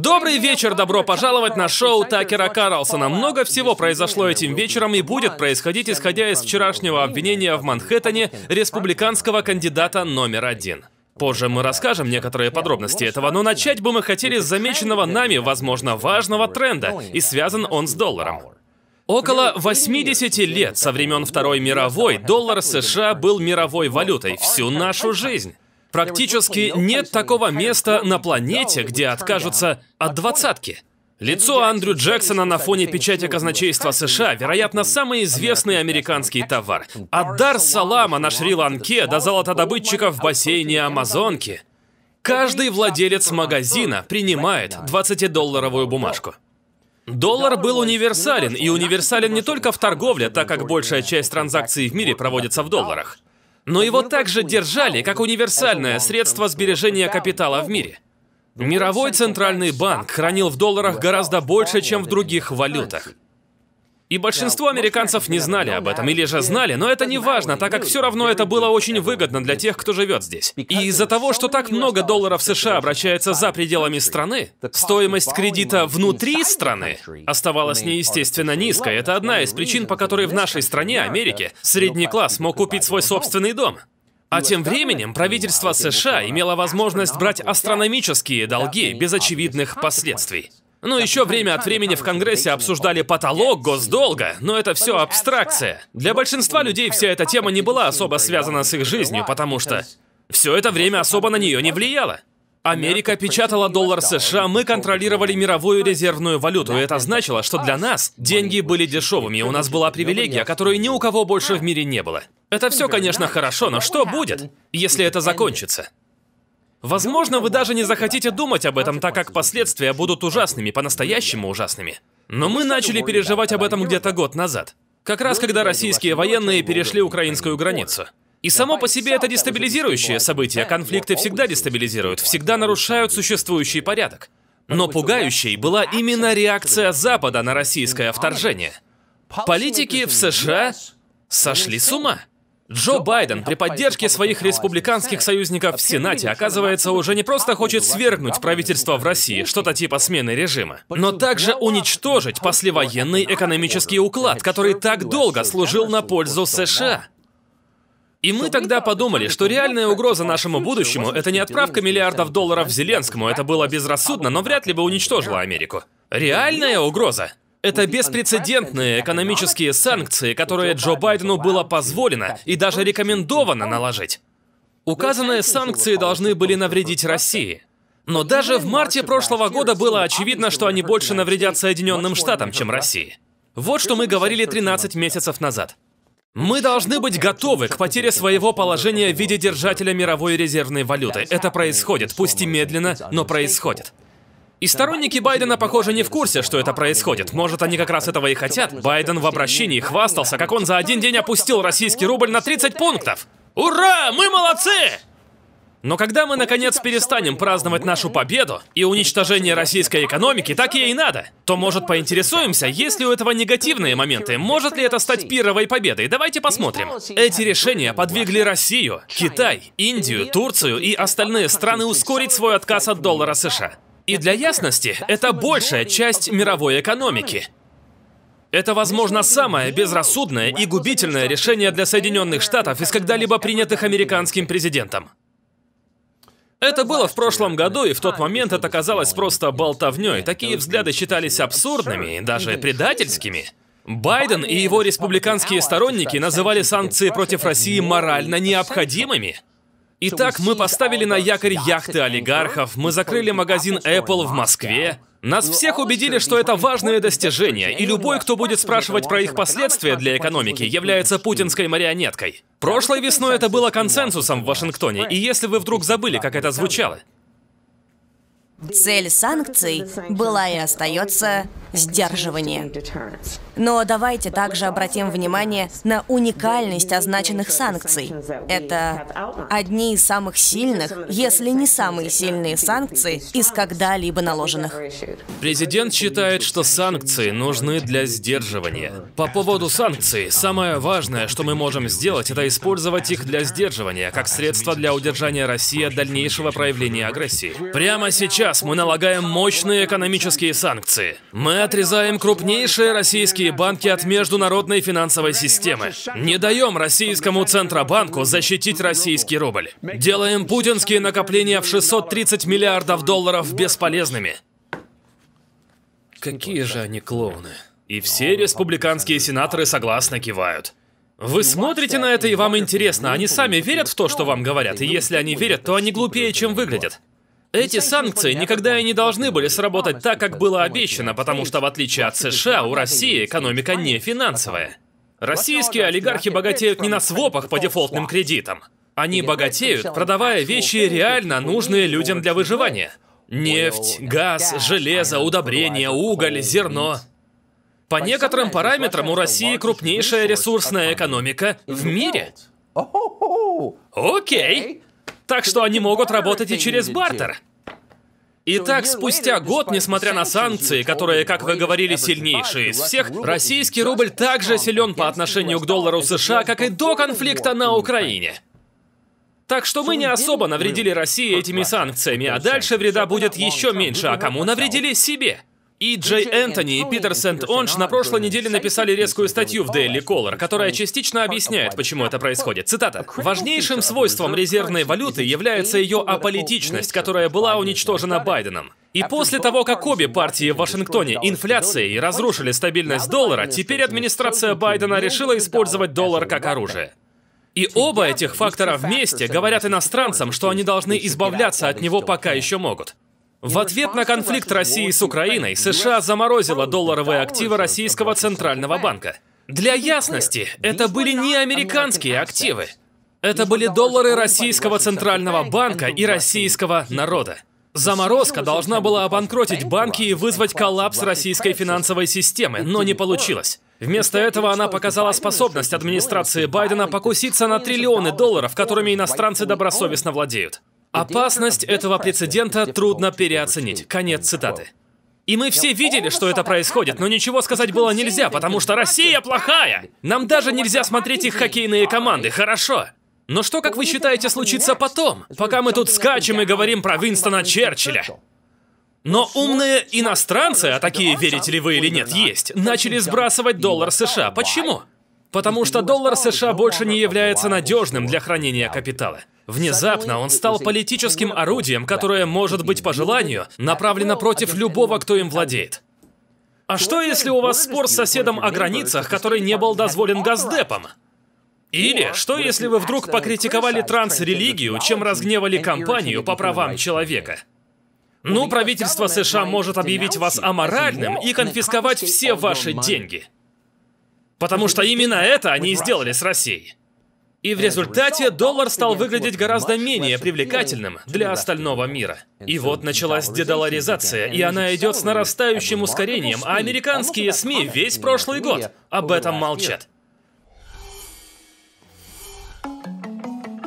Добрый вечер, добро пожаловать на шоу Такера Карлсона. Много всего произошло этим вечером и будет происходить, исходя из вчерашнего обвинения в Манхэттене республиканского кандидата номер один. Позже мы расскажем некоторые подробности этого, но начать бы мы хотели с замеченного нами, возможно, важного тренда, и связан он с долларом. Около 80 лет со времен Второй мировой доллар США был мировой валютой всю нашу жизнь. Практически нет такого места на планете, где откажутся от двадцатки. Ну, Лицо Андрю Джексона на фоне печати казначейства США, вероятно, самый известный американский товар. От дар салама на Шри-Ланке до золотодобытчиков в бассейне Амазонки. Каждый владелец магазина принимает 20-долларовую бумажку. Доллар был универсален, и универсален не только в торговле, так как большая часть транзакций в мире проводится в долларах. Но его также держали как универсальное средство сбережения капитала в мире. Мировой центральный банк хранил в долларах гораздо больше, чем в других валютах. И большинство американцев не знали об этом, или же знали, но это не важно, так как все равно это было очень выгодно для тех, кто живет здесь. И из-за того, что так много долларов США обращается за пределами страны, стоимость кредита внутри страны оставалась неестественно низкой. Это одна из причин, по которой в нашей стране, Америке, средний класс мог купить свой собственный дом. А тем временем правительство США имело возможность брать астрономические долги без очевидных последствий. Ну, еще время от времени в Конгрессе обсуждали потолок госдолга, но это все абстракция. Для большинства людей вся эта тема не была особо связана с их жизнью, потому что все это время особо на нее не влияло. Америка печатала доллар США, мы контролировали мировую резервную валюту, и это значило, что для нас деньги были дешевыми, и у нас была привилегия, которой ни у кого больше в мире не было. Это все, конечно, хорошо, но что будет, если это закончится? Возможно, вы даже не захотите думать об этом, так как последствия будут ужасными, по-настоящему ужасными. Но мы начали переживать об этом где-то год назад. Как раз когда российские военные перешли украинскую границу. И само по себе это дестабилизирующее событие. Конфликты всегда дестабилизируют, всегда нарушают существующий порядок. Но пугающей была именно реакция Запада на российское вторжение. Политики в США сошли с ума. Джо Байден при поддержке своих республиканских союзников в Сенате, оказывается, уже не просто хочет свергнуть правительство в России, что-то типа смены режима, но также уничтожить послевоенный экономический уклад, который так долго служил на пользу США. И мы тогда подумали, что реальная угроза нашему будущему — это не отправка миллиардов долларов Зеленскому, это было безрассудно, но вряд ли бы уничтожило Америку. Реальная угроза это беспрецедентные экономические санкции, которые Джо Байдену было позволено и даже рекомендовано наложить. Указанные санкции должны были навредить России. Но даже в марте прошлого года было очевидно, что они больше навредят Соединенным Штатам, чем России. Вот что мы говорили 13 месяцев назад. Мы должны быть готовы к потере своего положения в виде держателя мировой резервной валюты. Это происходит, пусть и медленно, но происходит. И сторонники Байдена, похоже, не в курсе, что это происходит. Может, они как раз этого и хотят. Байден в обращении хвастался, как он за один день опустил российский рубль на 30 пунктов. Ура! Мы молодцы! Но когда мы, наконец, перестанем праздновать нашу победу и уничтожение российской экономики, так ей и надо, то, может, поинтересуемся, есть ли у этого негативные моменты, может ли это стать пировой победой. Давайте посмотрим. Эти решения подвигли Россию, Китай, Индию, Турцию и остальные страны ускорить свой отказ от доллара США. И для ясности, это большая часть мировой экономики. Это, возможно, самое безрассудное и губительное решение для Соединенных Штатов из когда-либо принятых американским президентом. Это было в прошлом году, и в тот момент это казалось просто болтовней. Такие взгляды считались абсурдными, даже предательскими. Байден и его республиканские сторонники называли санкции против России морально необходимыми. Итак, мы поставили на якорь яхты олигархов, мы закрыли магазин Apple в Москве, нас всех убедили, что это важное достижение, и любой, кто будет спрашивать про их последствия для экономики, является путинской марионеткой. Прошлой весной это было консенсусом в Вашингтоне, и если вы вдруг забыли, как это звучало. Цель санкций была и остается сдерживание. Но давайте также обратим внимание на уникальность означенных санкций. Это одни из самых сильных, если не самые сильные санкции из когда-либо наложенных. Президент считает, что санкции нужны для сдерживания. По поводу санкций, самое важное, что мы можем сделать, это использовать их для сдерживания, как средство для удержания России от дальнейшего проявления агрессии. Прямо сейчас мы налагаем мощные экономические санкции. Мы отрезаем крупнейшие российские банки от международной финансовой системы. Не даем российскому Центробанку защитить российский рубль. Делаем путинские накопления в 630 миллиардов долларов бесполезными. Какие же они клоуны. И все республиканские сенаторы согласно кивают. Вы смотрите на это, и вам интересно. Они сами верят в то, что вам говорят, и если они верят, то они глупее, чем выглядят. Эти санкции никогда и не должны были сработать так, как было обещано, потому что, в отличие от США, у России экономика не финансовая. Российские олигархи богатеют не на свопах по дефолтным кредитам. Они богатеют, продавая вещи, реально нужные людям для выживания. Нефть, газ, железо, удобрения, уголь, зерно. По некоторым параметрам у России крупнейшая ресурсная экономика в мире. Окей. Так что они могут работать и через бартер. Итак, спустя год, несмотря на санкции, которые, как вы говорили, сильнейшие из всех, российский рубль также силен по отношению к доллару США, как и до конфликта на Украине. Так что мы не особо навредили России этими санкциями, а дальше вреда будет еще меньше, а кому навредили себе. И Джей Энтони и Питер Сент-Онш на прошлой неделе написали резкую статью в Daily Caller, которая частично объясняет, почему это происходит. Цитата. «Важнейшим свойством резервной валюты является ее аполитичность, которая была уничтожена Байденом. И после того, как обе партии в Вашингтоне инфляцией разрушили стабильность доллара, теперь администрация Байдена решила использовать доллар как оружие. И оба этих фактора вместе говорят иностранцам, что они должны избавляться от него, пока еще могут. В ответ на конфликт России с Украиной США заморозила долларовые активы Российского Центрального банка. Для ясности, это были не американские активы. Это были доллары Российского Центрального банка и российского народа. Заморозка должна была обанкротить банки и вызвать коллапс российской финансовой системы, но не получилось. Вместо этого она показала способность администрации Байдена покуситься на триллионы долларов, которыми иностранцы добросовестно владеют. Опасность этого прецедента трудно переоценить. Конец цитаты. И мы все видели, что это происходит, но ничего сказать было нельзя, потому что Россия плохая. Нам даже нельзя смотреть их хоккейные команды, хорошо. Но что, как вы считаете, случится потом, пока мы тут скачем и говорим про Винстона Черчилля? Но умные иностранцы, а такие, верите ли вы или нет, есть, начали сбрасывать доллар США. Почему? Потому что доллар США больше не является надежным для хранения капитала. Внезапно он стал политическим орудием, которое может быть по желанию направлено против любого, кто им владеет. А что, если у вас спор с соседом о границах, который не был дозволен Газдепом? Или что, если вы вдруг покритиковали транс-религию, чем разгневали компанию по правам человека? Ну, правительство США может объявить вас аморальным и конфисковать все ваши деньги. Потому что именно это они и сделали с Россией. И в результате доллар стал выглядеть гораздо менее привлекательным для остального мира. И вот началась дедоларизация, и она идет с нарастающим ускорением, а американские СМИ весь прошлый год об этом молчат.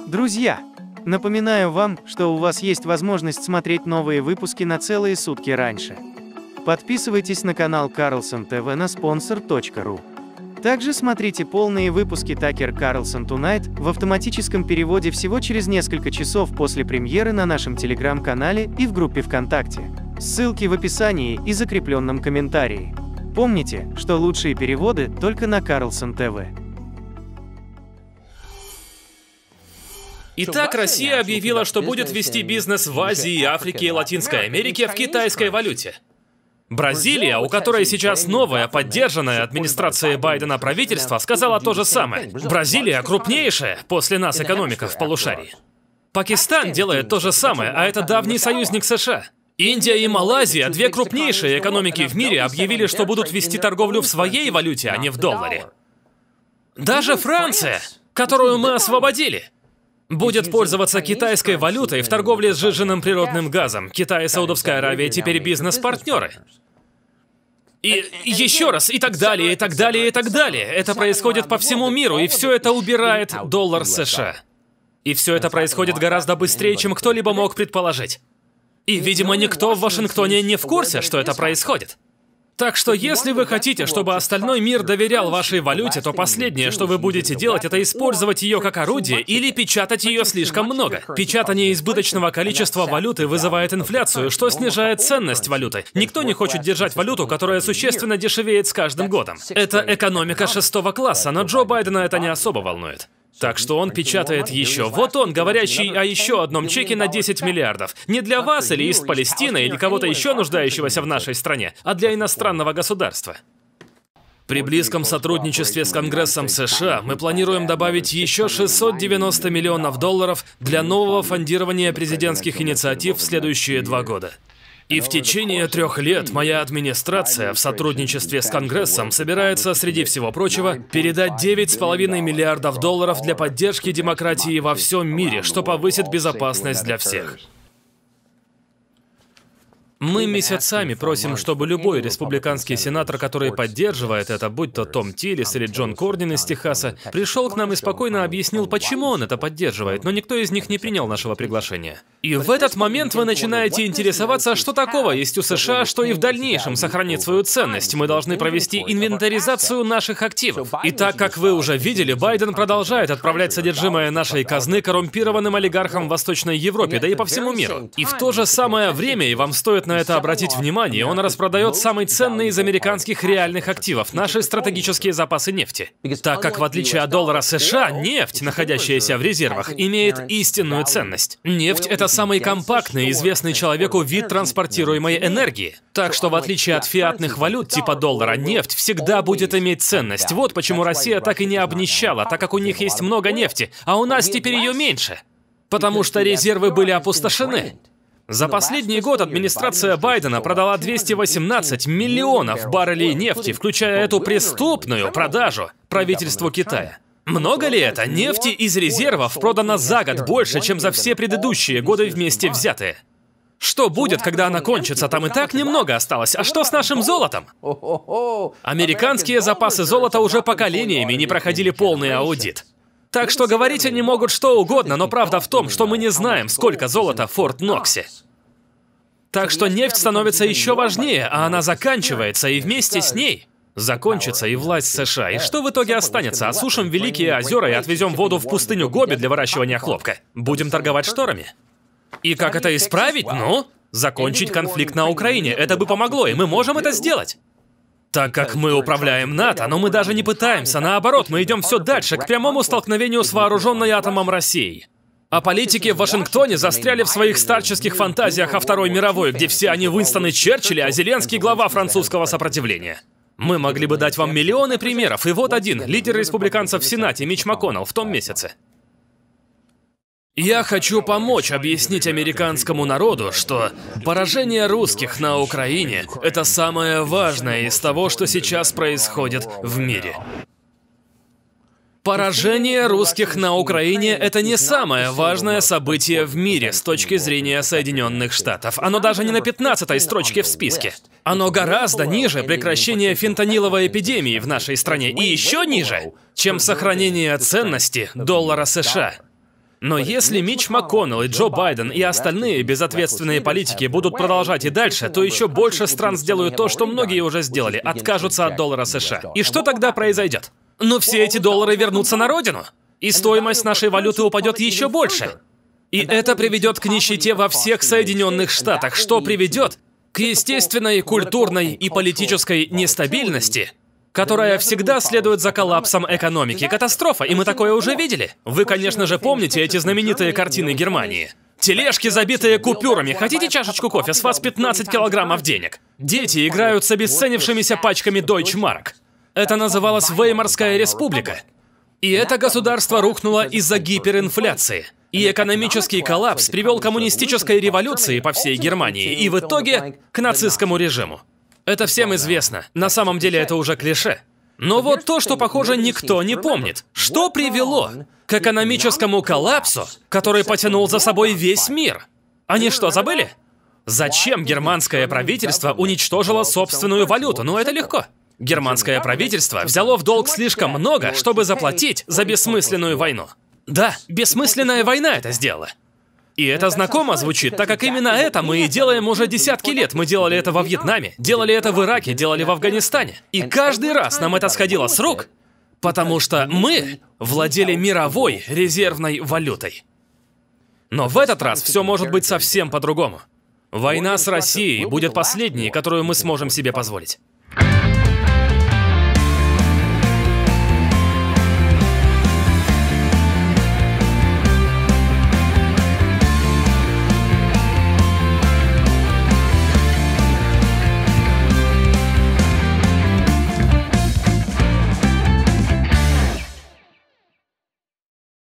Друзья, напоминаю вам, что у вас есть возможность смотреть новые выпуски на целые сутки раньше. Подписывайтесь на канал Карлсон ТВ на sponsor.ru. Также смотрите полные выпуски Такер Карлсон Тунайт в автоматическом переводе всего через несколько часов после премьеры на нашем телеграм-канале и в группе ВКонтакте. Ссылки в описании и закрепленном комментарии. Помните, что лучшие переводы только на Карлсон ТВ. Итак, Россия объявила, что будет вести бизнес в Азии, Африке и Латинской Америке в китайской валюте. Бразилия, у которой сейчас новая, поддержанная администрация Байдена правительство, сказала то же самое. Бразилия крупнейшая после нас экономика в полушарии. Пакистан делает то же самое, а это давний союзник США. Индия и Малайзия, две крупнейшие экономики в мире, объявили, что будут вести торговлю в своей валюте, а не в долларе. Даже Франция, которую мы освободили, будет пользоваться китайской валютой в торговле с сжиженным природным газом. Китай и Саудовская Аравия теперь бизнес-партнеры. И э, э, еще раз, и так далее, и так далее, и так далее. Это происходит по всему миру, и все это убирает доллар США. И все это происходит гораздо быстрее, чем кто-либо мог предположить. И, видимо, никто в Вашингтоне не в курсе, что это происходит. Так что если вы хотите, чтобы остальной мир доверял вашей валюте, то последнее, что вы будете делать, это использовать ее как орудие или печатать ее слишком много. Печатание избыточного количества валюты вызывает инфляцию, что снижает ценность валюты. Никто не хочет держать валюту, которая существенно дешевеет с каждым годом. Это экономика шестого класса, но Джо Байдена это не особо волнует. Так что он печатает еще. Вот он, говорящий о еще одном чеке на 10 миллиардов. Не для вас или из Палестины, или кого-то еще нуждающегося в нашей стране, а для иностранного государства. При близком сотрудничестве с Конгрессом США мы планируем добавить еще 690 миллионов долларов для нового фондирования президентских инициатив в следующие два года. И в течение трех лет моя администрация в сотрудничестве с Конгрессом собирается, среди всего прочего, передать 9,5 миллиардов долларов для поддержки демократии во всем мире, что повысит безопасность для всех. Мы месяцами просим, чтобы любой республиканский сенатор, который поддерживает это, будь то Том Тиллис или Джон Кордин из Техаса, пришел к нам и спокойно объяснил, почему он это поддерживает, но никто из них не принял нашего приглашения. И в этот момент вы начинаете интересоваться, что такого есть у США, что и в дальнейшем сохранит свою ценность. Мы должны провести инвентаризацию наших активов. И так как вы уже видели, Байден продолжает отправлять содержимое нашей казны коррумпированным олигархам в Восточной Европе, да и по всему миру. И в то же самое время, и вам стоит на это обратить внимание, он распродает самый ценный из американских реальных активов – наши стратегические запасы нефти. Так как, в отличие от доллара США, нефть, находящаяся в резервах, имеет истинную ценность. Нефть – это самый компактный, известный человеку вид транспортируемой энергии. Так что, в отличие от фиатных валют типа доллара, нефть всегда будет иметь ценность. Вот почему Россия так и не обнищала, так как у них есть много нефти, а у нас теперь ее меньше. Потому что резервы были опустошены. За последний год администрация Байдена продала 218 миллионов баррелей нефти, включая эту преступную продажу правительству Китая. Много ли это? Нефти из резервов продано за год больше, чем за все предыдущие годы вместе взятые. Что будет, когда она кончится? Там и так немного осталось. А что с нашим золотом? Американские запасы золота уже поколениями не проходили полный аудит. Так что говорить они могут что угодно, но правда в том, что мы не знаем, сколько золота в Форт Ноксе. Так что нефть становится еще важнее, а она заканчивается, и вместе с ней закончится и власть США. И что в итоге останется? Осушим великие озера и отвезем воду в пустыню Гоби для выращивания хлопка. Будем торговать шторами. И как это исправить? Ну, закончить конфликт на Украине. Это бы помогло, и мы можем это сделать. Так как мы управляем НАТО, но мы даже не пытаемся, наоборот, мы идем все дальше, к прямому столкновению с вооруженной атомом России. А политики в Вашингтоне застряли в своих старческих фантазиях о Второй мировой, где все они Уинстон и Черчилли, а Зеленский — глава французского сопротивления. Мы могли бы дать вам миллионы примеров, и вот один — лидер республиканцев в Сенате Мич МакКоннелл в том месяце. Я хочу помочь объяснить американскому народу, что поражение русских на Украине – это самое важное из того, что сейчас происходит в мире. Поражение русских на Украине – это не самое важное событие в мире с точки зрения Соединенных Штатов. Оно даже не на 15-й строчке в списке. Оно гораздо ниже прекращения фентаниловой эпидемии в нашей стране и еще ниже, чем сохранение ценности доллара США. Но если Мич МакКоннелл и Джо Байден и остальные безответственные политики будут продолжать и дальше, то еще больше стран сделают то, что многие уже сделали, откажутся от доллара США. И что тогда произойдет? Но все эти доллары вернутся на родину, и стоимость нашей валюты упадет еще больше. И это приведет к нищете во всех Соединенных Штатах, что приведет к естественной, культурной и политической нестабильности – которая всегда следует за коллапсом экономики. Катастрофа, и мы такое уже видели. Вы, конечно же, помните эти знаменитые картины Германии. Тележки, забитые купюрами. Хотите чашечку кофе? С вас 15 килограммов денег. Дети играют с обесценившимися пачками дойчмарок. Это называлось Веймарская республика. И это государство рухнуло из-за гиперинфляции. И экономический коллапс привел к коммунистической революции по всей Германии и в итоге к нацистскому режиму. Это всем известно. На самом деле это уже клише. Но вот то, что, похоже, никто не помнит. Что привело к экономическому коллапсу, который потянул за собой весь мир? Они что, забыли? Зачем германское правительство уничтожило собственную валюту? Ну это легко. Германское правительство взяло в долг слишком много, чтобы заплатить за бессмысленную войну. Да, бессмысленная война это сделала. И это знакомо звучит, так как именно это мы и делаем уже десятки лет. Мы делали это во Вьетнаме, делали это в Ираке, делали в Афганистане. И каждый раз нам это сходило с рук, потому что мы владели мировой резервной валютой. Но в этот раз все может быть совсем по-другому. Война с Россией будет последней, которую мы сможем себе позволить.